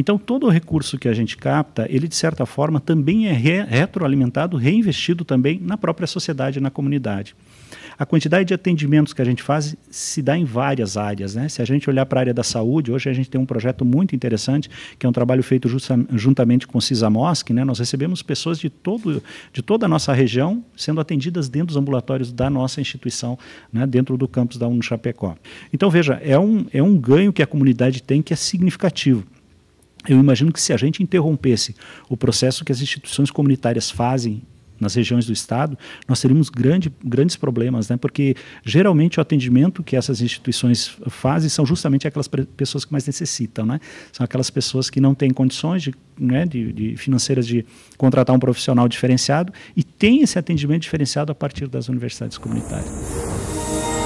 Então, todo o recurso que a gente capta, ele de certa forma também é re retroalimentado, reinvestido também na própria sociedade, na comunidade. A quantidade de atendimentos que a gente faz se dá em várias áreas. Né? Se a gente olhar para a área da saúde, hoje a gente tem um projeto muito interessante, que é um trabalho feito juntamente com o CISAMOSC. Né? Nós recebemos pessoas de, todo, de toda a nossa região sendo atendidas dentro dos ambulatórios da nossa instituição, né? dentro do campus da UNO Chapecó. Então, veja, é um, é um ganho que a comunidade tem que é significativo eu imagino que se a gente interrompesse o processo que as instituições comunitárias fazem nas regiões do estado, nós teríamos grande, grandes problemas, né? porque geralmente o atendimento que essas instituições fazem são justamente aquelas pessoas que mais necessitam, né? são aquelas pessoas que não têm condições de, né, de, de financeiras de contratar um profissional diferenciado e tem esse atendimento diferenciado a partir das universidades comunitárias.